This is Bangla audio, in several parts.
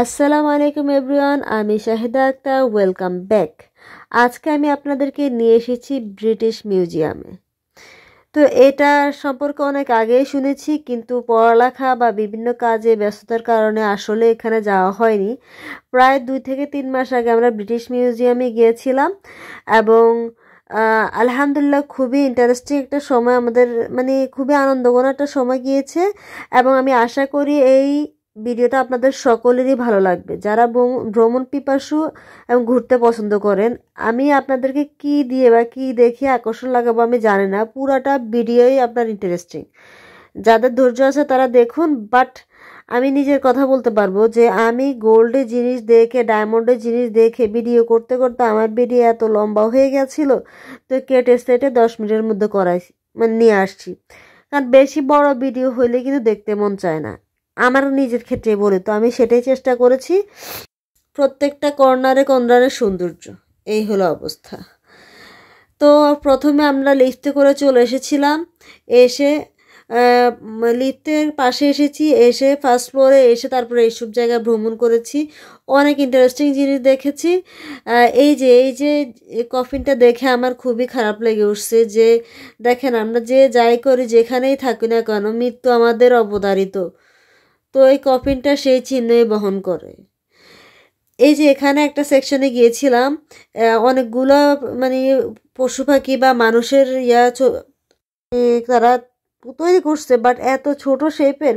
আসসালামু আলাইকুম এভরিওয়ান আমি শাহিদা আক্তার ওয়েলকাম ব্যাক আজকে আমি আপনাদেরকে নিয়ে এসেছি ব্রিটিশ মিউজিয়ামে তো এটা সম্পর্কে অনেক আগেই শুনেছি কিন্তু পড়ালেখা বা বিভিন্ন কাজে ব্যস্ততার কারণে আসলে এখানে যাওয়া হয়নি প্রায় দুই থেকে তিন মাস আগে আমরা ব্রিটিশ মিউজিয়ামে গিয়েছিলাম এবং আলহামদুলিল্লাহ খুবই ইন্টারেস্টিং একটা সময় আমাদের মানে খুবই আনন্দঘন একটা সময় গিয়েছে এবং আমি আশা করি এই ভিডিওটা আপনাদের সকলেরই ভালো লাগবে যারা ভ্রমণ পিপাসু এবং ঘুরতে পছন্দ করেন আমি আপনাদেরকে কি দিয়ে বা কি দেখে আকর্ষণ লাগাবো আমি জানি না পুরাটা ভিডিওই আপনার ইন্টারেস্টিং যাদের ধৈর্য আছে তারা দেখুন বাট আমি নিজের কথা বলতে পারবো যে আমি গোল্ডে জিনিস দেখে ডায়মন্ডের জিনিস দেখে ভিডিও করতে করতে আমার ভিডিও এত লম্বা হয়ে গেছিল তো কেটে সেটে দশ মিনিটের মধ্যে করাই মানে নিয়ে আসছি কারণ বেশি বড় ভিডিও হইলে কিন্তু দেখতে মন চায় না আমার নিজের ক্ষেত্রে বলে তো আমি সেটাই চেষ্টা করেছি প্রত্যেকটা কর্নারে কর্নারে সৌন্দর্য এই হলো অবস্থা তো প্রথমে আমরা লিফতে করে চলে এসেছিলাম এসে লিফটের পাশে এসেছি এসে ফার্স্ট ফ্লোরে এসে তারপরে এইসব জায়গায় ভ্রমণ করেছি অনেক ইন্টারেস্টিং জিনিস দেখেছি এই যে এই যে কফিনটা দেখে আমার খুবই খারাপ লেগে উঠছে যে দেখেন আমরা যে যাই করি যেখানেই থাকি না কেন মৃত্যু আমাদের অবদারিত তো এই কফিনটা সেই চিহ্নই বহন করে এই যে এখানে একটা সেকশনে গিয়েছিলাম অনেকগুলো মানে পশু পাখি বা মানুষের ইয়া তারা তৈরি করছে বাট এত ছোট শেপের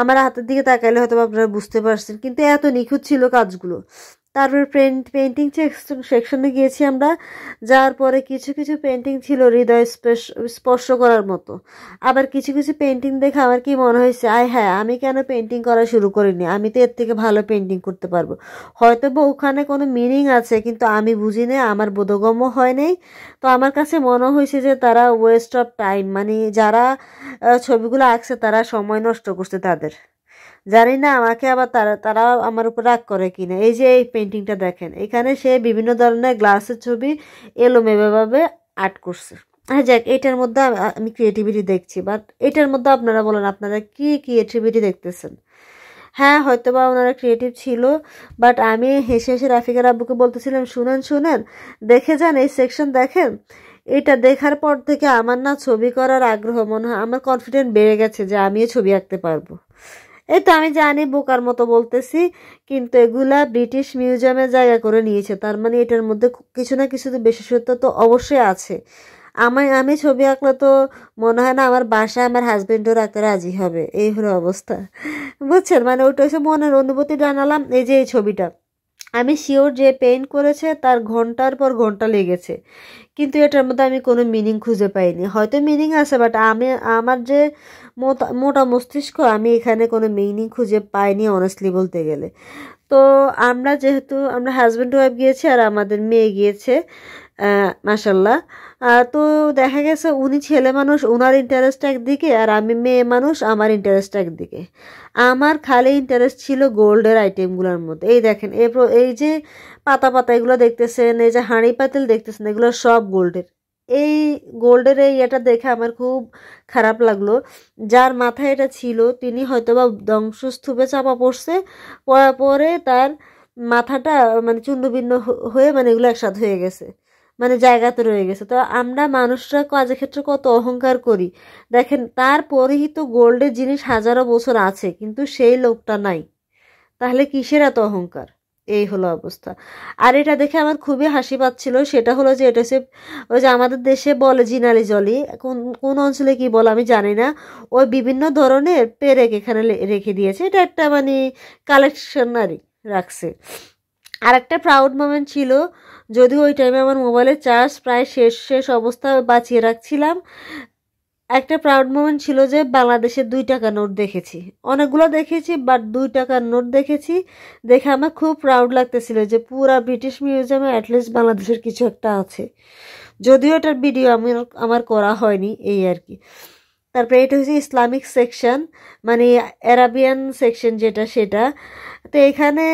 আমার হাতের দিকে তাকাইলে হয়তো আপনারা বুঝতে পারছেন কিন্তু এত নিখুঁত ছিল কাজগুলো তারপর পেন্ট পেন্টিং সেকশনে গিয়েছি আমরা যার পরে কিছু কিছু পেন্টিং ছিল হৃদয় স্পর্শ করার মতো আবার কিছু কিছু পেন্টিং দেখে আমার কি মনে হয়েছে আয় হ্যাঁ আমি কেন পেন্টিং করা শুরু করিনি আমি তো এর থেকে ভালো পেন্টিং করতে পারবো হয়তো বা ওখানে কোনো মিনিং আছে কিন্তু আমি বুঝি না আমার বোধগম্য হয় নাই তো আমার কাছে মনে হয়েছে যে তারা ওয়েস্ট অফ টাইম মানে যারা ছবিগুলো আঁকছে তারা সময় নষ্ট করছে তাদের জানি না আমাকে আবার তারা তারা আমার উপর রাগ করে কিনা এই যে এই পেন্টিংটা দেখেন এখানে সে বিভিন্ন ধরনের গ্লাসের ছবি এলোমেলোভাবে আর্ট করছে হ্যাঁ যাক এটার মধ্যে আমি ক্রিয়েটিভিটি দেখছি বাট এটার মধ্যে আপনারা বলেন আপনারা কি ক্রিয়েটিভিটি দেখতেছেন হ্যাঁ হয়তো বা ওনারা ক্রিয়েটিভ ছিল বাট আমি হেসে হেসে রাফিকার আব্বুকে বলতেছিলাম শুনেন শুনেন দেখে যান এই সেকশন দেখেন এটা দেখার পর থেকে আমার না ছবি করার আগ্রহ মনে হয় আমার কনফিডেন্ট বেড়ে গেছে যে আমিও ছবি আঁকতে পারবো এই তো আমি জানি বোকার মতো বলতেছি কিন্তু এগুলা ব্রিটিশ মিউজিয়ামে জায়গা করে নিয়েছে তার মানে এটার মধ্যে কিছু না কিছু তো বিশেষত্ব তো অবশ্যই আছে আমি আমি ছবি আঁকলে তো মনে হয় না আমার বাসায় আমার হাজব্যান্ডও রাখতে রাজি হবে এই হলো অবস্থা বুঝছেন মানে ওইটা হচ্ছে মনের অনুভূতি জানালাম এই যে এই ছবিটা আমি শিওর যে পেইন্ট করেছে তার ঘন্টার পর ঘন্টা লেগেছে কিন্তু এটার মধ্যে আমি কোনো মিনিং খুঁজে পাইনি হয়তো মিনিং আছে বাট আমি আমার যে মোটা মস্তিষ্ক আমি এখানে কোনো মিনিং খুঁজে পাইনি অনেস্টলি বলতে গেলে তো আমরা যেহেতু আমরা হাজব্যান্ড ওয়াইফ গিয়েছি আর আমাদের মেয়ে গিয়েছে মাসাল্লাহ তো দেখা গেছে উনি ছেলে মানুষ ওনার ইন্টারেস্ট একদিকে আর আমি মেয়ে মানুষ আমার ইন্টারেস্ট একদিকে আমার খালি ইন্টারেস্ট ছিল গোল্ডের আইটেমগুলোর মধ্যে এই দেখেন এ এই যে পাতা পাতা এগুলো দেখতেছেন এই যে হাঁড়ি পাতিল দেখতেছেন এগুলো সব গোল্ডের এই গোল্ডের এই এটা দেখে আমার খুব খারাপ লাগলো যার মাথায় এটা ছিল তিনি হয়তোবা ধ্বংসস্তূপে চাপা পড়ছে পড়ার পরে তার মাথাটা মানে চূর্ণবিন্ন হয়ে মানে এগুলো একসাথে হয়ে গেছে মানে জায়গাতে রয়ে গেছে তো আমরা মানুষরা কাজের ক্ষেত্রে কত অহংকার করি দেখেন তার পরিহিত গোল্ডের জিনিস হাজারো বছর আছে কিন্তু সেই লোকটা নাই তাহলে কিসের এত অহংকার এই হলো অবস্থা আর এটা দেখে আমার খুবই হাসি পাচ্ছিল সেটা হলো যে এটা সে ওই যে আমাদের দেশে বলে জিনালি জলি কোন কোন অঞ্চলে কি বলে আমি জানি না ওই বিভিন্ন ধরনের পেরেক এখানে রেখে দিয়েছে এটা একটা মানে কালেকশনারি রাখছে আরেকটা প্রাউড মোমেন্ট ছিল যদিও ওই টাইমে আমার মোবাইলের চার্জ প্রায় শেষ শেষ অবস্থা বাঁচিয়ে রাখছিলাম একটা প্রাউড মোমেন্ট ছিল যে বাংলাদেশের দুই টাকা নোট দেখেছি অনেকগুলো দেখেছি বাট দুই টাকার নোট দেখেছি দেখে আমার খুব প্রাউড লাগতেছিল যে পুরা ব্রিটিশ মিউজিয়ামে অ্যাটলিস্ট বাংলাদেশের কিছু একটা আছে যদিও এটার ভিডিও আমি আমার করা হয়নি এই আর কি তারপরে এটা হচ্ছে ইসলামিক সেকশন মানে অ্যারাবিয়ান সেকশন যেটা সেটা তো এখানে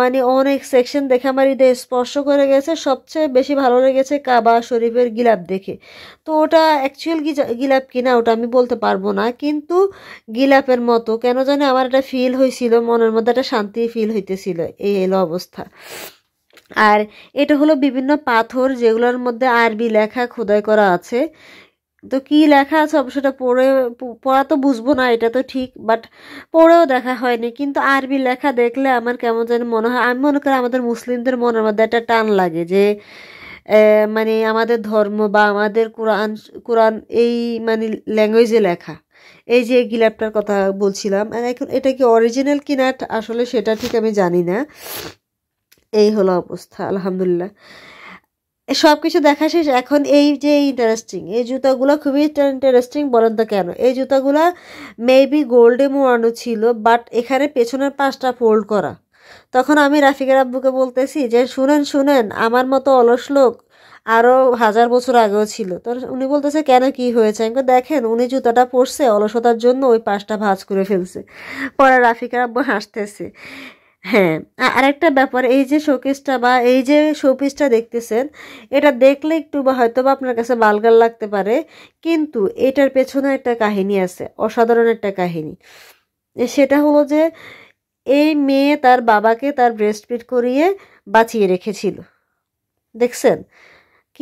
মানে অনেক সেকশন দেখে আমার হৃদয় স্পর্শ করে গেছে সবচেয়ে বেশি ভালো লেগেছে কাবা শরীফের গিলাপ দেখে তো ওটা অ্যাকচুয়াল গিলাপ কিনা ওটা আমি বলতে পারবো না কিন্তু গিলাপের মতো কেন জানি আমার একটা ফিল হয়েছিল মনের মধ্যে একটা শান্তি ফিল হইতেছিল এই এলো অবস্থা আর এটা হলো বিভিন্ন পাথর যেগুলোর মধ্যে আরবি লেখা খোদাই করা আছে তো কি লেখা আছে সেটা পড়ে পড়া তো বুঝবো না এটা তো ঠিক বাট পড়েও দেখা হয়নি কিন্তু আরবি লেখা দেখলে আমার কেমন যেন মনে হয় আমি মনে করি আমাদের মুসলিমদের মনের মধ্যে একটা টান লাগে যে মানে আমাদের ধর্ম বা আমাদের কোরআন কোরআন এই মানে ল্যাঙ্গুয়েজে লেখা এই যে গিলাপটার কথা বলছিলাম আর এখন এটা কি অরিজিনাল কিনা আসলে সেটা ঠিক আমি জানি না এই হলো অবস্থা আলহামদুলিল্লাহ সব কিছু দেখা শেষ এখন এই যে ইন্টারেস্টিং এই জুতোগুলো খুবই ইন্টারেস্টিং বলেন তো কেন এই জুতোগুলো মেবি গোল্ডে মোড়ানো ছিল বাট এখানে পেছনের পাশটা ফোল্ড করা তখন আমি রাফিকের আব্বুকে বলতেছি যে শুনেন শুনেন আমার মতো অলস লোক আরও হাজার বছর আগেও ছিল তো উনি বলতেছে কেন কি হয়েছে আমি দেখেন উনি জুতাটা পরছে অলসতার জন্য ওই পাশটা ভাঁজ করে ফেলছে পরে রাফিকার আব্বু হাসতেছে হ্যাঁ আর একটা ব্যাপার এই যে শোকেসটা বা এই যে শোপিসটা দেখতেছেন এটা দেখলে একটু বা হয়তো বা আপনার কাছে বালগাল লাগতে পারে কিন্তু এটার পেছনে একটা কাহিনী আছে অসাধারণ একটা কাহিনী সেটা হলো যে এই মেয়ে তার বাবাকে তার ব্রেস্টপিট করিয়ে বাঁচিয়ে রেখেছিল দেখছেন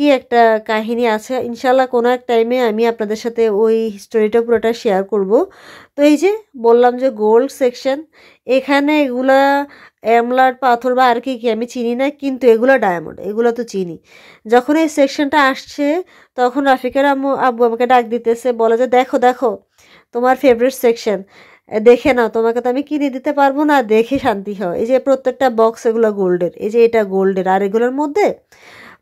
কি একটা কাহিনী আছে ইনশাল্লাহ কোনো এক টাইমে আমি আপনাদের সাথে ওই স্টোরিটা পুরোটা শেয়ার করব তো এই যে বললাম যে গোল্ড সেকশন এখানে এগুলা অ্যামলার পাথর বা আর কি কি আমি চিনি না কিন্তু এগুলো ডায়মন্ড এগুলো তো চিনি যখন এই সেকশনটা আসছে তখন রাফিকের আম্মু আব্বু আমাকে ডাক দিতেছে বলে যে দেখো দেখো তোমার ফেভারিট সেকশন দেখে নাও তোমাকে তো আমি কিনে দিতে পারবো না দেখে শান্তি হয় এই যে প্রত্যেকটা বক্স এগুলো গোল্ডের এই যে এটা গোল্ডের আর এগুলোর মধ্যে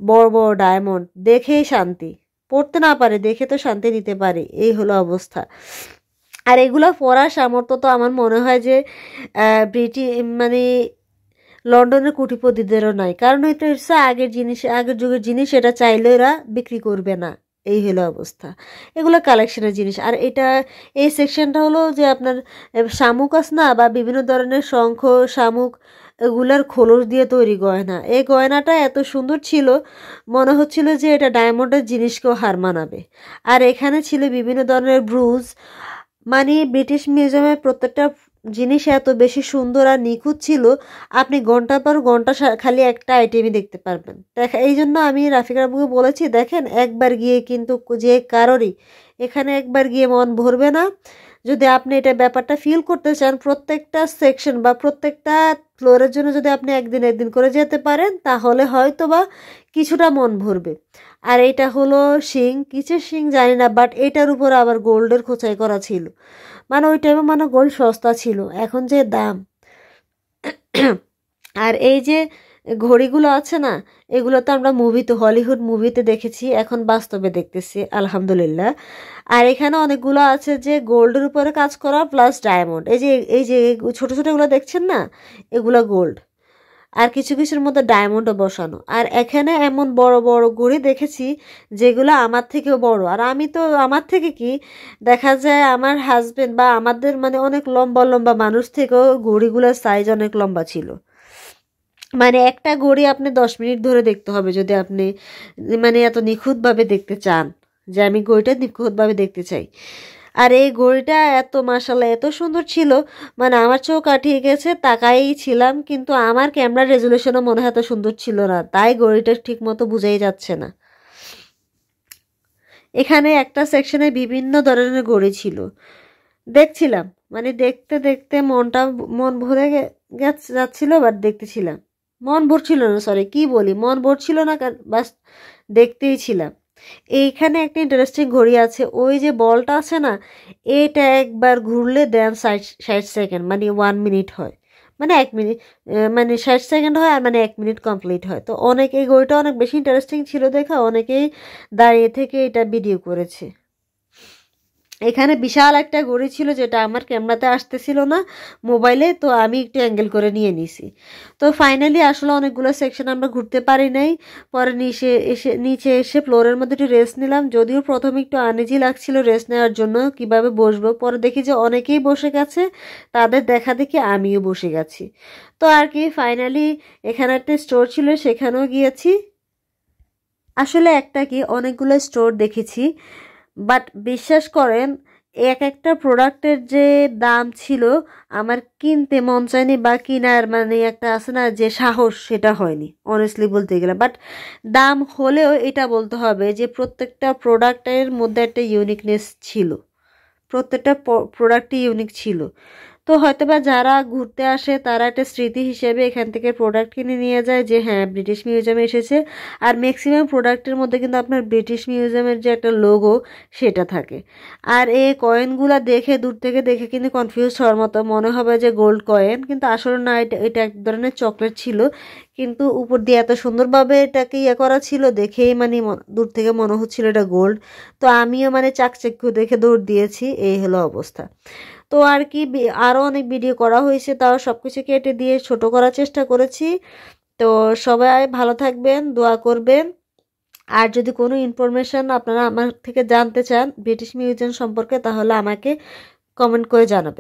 বড় বড় ডায়মন্ড দেখেই শান্তি পড়তে না পারে দেখে তো শান্তি নিতে পারে এই হলো অবস্থা আর এগুলো পড়ার সামর্থ্য তো আমার মনে হয় যে ব্রিটি মানে লন্ডনের কুটিপতিদেরও নাই কারণ এটা হচ্ছে আগের জিনিস আগের যুগের জিনিস এটা চাইলে এরা বিক্রি করবে না এই হলো অবস্থা এগুলো কালেকশনের জিনিস আর এটা এই সেকশনটা হলো যে আপনার শামুক আস না বা বিভিন্ন ধরনের শঙ্খ শামুক এগুলার খোলস দিয়ে তৈরি গয়না এই গয়নাটা এত সুন্দর ছিল মনে হচ্ছিল যে এটা ডায়মন্ডের জিনিসকেও হার মানাবে আর এখানে ছিল বিভিন্ন ধরনের ব্রুজ মানে ব্রিটিশ মিউজিয়ামের প্রত্যেকটা জিনিস এত বেশি সুন্দর আর নিখুঁত ছিল আপনি ঘন্টা পর ঘন্টা খালি একটা আইটেমই দেখতে পারবেন দেখা এই জন্য আমি রাফিকার বুকে বলেছি দেখেন একবার গিয়ে কিন্তু যে কারোরই এখানে একবার গিয়ে মন ভরবে না যদি আপনি এটা ব্যাপারটা ফিল করতে চান প্রত্যেকটা সেকশন বা প্রত্যেকটা ফ্লোরের জন্য যদি আপনি একদিন একদিন করে যেতে পারেন তাহলে হয়তো বা কিছুটা মন ভরবে আর এটা হলো শিং কিছু শিং জানি না বাট এটার উপর আবার গোল্ডের খোঁচাই করা ছিল মানে ওই টাইমে মানে গোল্ড সস্তা ছিল এখন যে দাম আর এই যে ঘড়িগুলো আছে না এগুলো তো আমরা মুভিতে হলিউড মুভিতে দেখেছি এখন বাস্তবে দেখতেছি আলহামদুলিল্লাহ আর এখানে অনেকগুলো আছে যে গোল্ডের উপরে কাজ করা প্লাস ডায়মন্ড এই যে এই যে ছোটো ছোটোগুলো দেখছেন না এগুলো গোল্ড আর কিছু কিছুর মধ্যে ডায়মন্ডও বসানো আর এখানে এমন বড় বড় ঘড়ি দেখেছি যেগুলো আমার থেকেও বড় আর আমি তো আমার থেকে কি দেখা যায় আমার হাজবেন্ড বা আমাদের মানে অনেক লম্বা লম্বা মানুষ থেকেও ঘড়িগুলোর সাইজ অনেক লম্বা ছিল মানে একটা গড়ি আপনি দশ মিনিট ধরে দেখতে হবে যদি আপনি মানে এত নিখুঁতভাবে দেখতে চান যে আমি গড়িটা নিখুঁতভাবে দেখতে চাই আর এই ঘড়িটা এত মাসাল্লাহ এত সুন্দর ছিল মানে আমার চোখ কাটিয়ে গেছে তাকাই ছিলাম কিন্তু আমার ক্যামেরা রেজুলেশনও মনে হয় এত সুন্দর ছিল না তাই গড়িটা ঠিক মতো বুঝাই যাচ্ছে না এখানে একটা সেকশনে বিভিন্ন ধরনের গড়ি ছিল দেখছিলাম মানে দেখতে দেখতে মনটা মন ভরে গেছে যাচ্ছিলো বাট দেখতেছিলাম মন ভরছিল না সরি কি বলি মন ভরছিল না বাস দেখতেই ছিলাম এইখানে একটা ইন্টারেস্টিং ঘড়ি আছে ওই যে বলটা আছে না এটা একবার ঘুরলে দেন ষাট ষাট সেকেন্ড মানে ওয়ান মিনিট হয় মানে এক মিনিট মানে ষাট সেকেন্ড হয় আর মানে এক মিনিট কমপ্লিট হয় তো অনেক এই ঘড়িটা অনেক বেশি ইন্টারেস্টিং ছিল দেখা অনেকেই দাঁড়িয়ে থেকে এটা ভিডিও করেছে এখানে বিশাল একটা গড়ি ছিল যেটা আমার ক্যামেরাতে আসতেছিল না মোবাইলে তো আমি একটু অ্যাঙ্গেল করে নিয়ে নিছি তো ফাইনালি আসলে অনেকগুলো সেকশন আমরা ঘুরতে পারি নাই পরে নিচে এসে নিচে এসে ফ্লোরের মধ্যে একটু রেস্ট নিলাম যদিও প্রথমে একটু আনেজি লাগছিল রেস্ট নেওয়ার জন্য কিভাবে বসবো পরে দেখি যে অনেকেই বসে গেছে তাদের দেখা দেখি আমিও বসে গেছি তো আর কি ফাইনালি এখানে একটা স্টোর ছিল সেখানেও গিয়েছি আসলে একটা কি অনেকগুলো স্টোর দেখেছি বাট বিশ্বাস করেন এক একটা প্রোডাক্টের যে দাম ছিল আমার কিনতে মন চায়নি বা কিনার মানে একটা আছে না যে সাহস সেটা হয়নি অনেস্টলি বলতে গেলে বাট দাম হলেও এটা বলতে হবে যে প্রত্যেকটা প্রোডাক্টের মধ্যে একটা ইউনিকনেস ছিল প্রত্যেকটা প্রোডাক্টই ইউনিক ছিল তো হয়তো বা যারা ঘুরতে আসে তারা একটা স্মৃতি হিসেবে এখান থেকে প্রোডাক্ট কিনে নিয়ে যায় যে হ্যাঁ ব্রিটিশ মিউজিয়ামে এসেছে আর ম্যাক্সিমাম প্রোডাক্টের মধ্যে কিন্তু আপনার ব্রিটিশ মিউজিয়ামের যে একটা লোগো সেটা থাকে আর এই কয়েনগুলা দেখে দূর থেকে দেখে কিন্তু কনফিউজ হওয়ার মতো মনে হবে যে গোল্ড কয়েন কিন্তু আসলে না এটা এটা এক ধরনের চকলেট ছিল কিন্তু উপর দিয়ে এত সুন্দরভাবে এটাকে ইয়ে করা ছিল দেখেই মানে দূর থেকে মনে হচ্ছিল এটা গোল্ড তো আমিও মানে চাকচেক্য দেখে দৌড় দিয়েছি এই হলো অবস্থা তো আর কি আরও অনেক ভিডিও করা হয়েছে তাও সব কিছু কেটে দিয়ে ছোট করার চেষ্টা করেছি তো সবাই ভালো থাকবেন দোয়া করবেন আর যদি কোনো ইনফরমেশান আপনারা আমার থেকে জানতে চান ব্রিটিশ মিউজিয়াম সম্পর্কে তাহলে আমাকে কমেন্ট করে জানাবেন